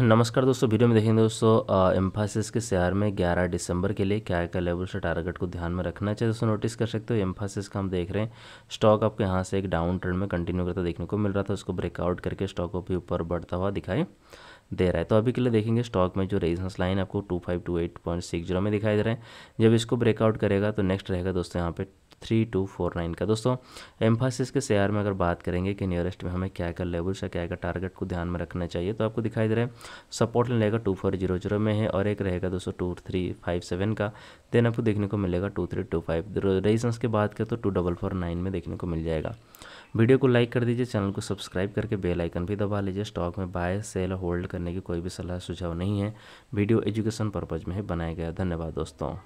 नमस्कार दोस्तों वीडियो में देखेंगे दोस्तों एम्फासिस के शेयर में 11 दिसंबर के लिए क्या क्या लेवल से टारगेट को ध्यान में रखना चाहिए दोस्तों नोटिस कर सकते हो एम्फासिस का हम देख रहे हैं स्टॉक आपके यहाँ से एक डाउन ट्रेंड में कंटिन्यू करता देखने को मिल रहा था उसको ब्रेकआउट करके स्टॉक को भी ऊपर बढ़ता हुआ दिखाई दे रहा है तो अभी के लिए देखेंगे स्टॉक में जो रेजिस्टेंस लाइन आपको two five two eight point six zero में दिखाई दे रहे हैं जब इसको ब्रेकआउट करेगा तो नेक्स्ट रहेगा दोस्तों यहाँ पे थ्री टू फोर नाइन का दोस्तों एम्फासिस के शेयर में अगर बात करेंगे कि नियरेस्ट में हमें क्या क्या लेवल्स या क्या क्या टारगेट को ध्यान में रखना चाहिए तो आपको दिखाई दे रहा है सपोर्ट लाइन रहेगा टू फोर जीरो जीरो में है और एक रहेगा दोस्तों टू थ्री फाइव सेवन का देन आपको देखने को मिलेगा two three two five resistance की बात करें तो टू डबल फोर नाइन में देखने को मिल जाएगा वीडियो को लाइक कर दीजिए चैनल को सब्सक्राइब करके बेल आइकन भी दबा लीजिए स्टॉक में बाय सेल होल्ड करने की कोई भी सलाह सुझाव नहीं है वीडियो एजुकेशन पर्पज़ में ही बनाया गया धन्यवाद दोस्तों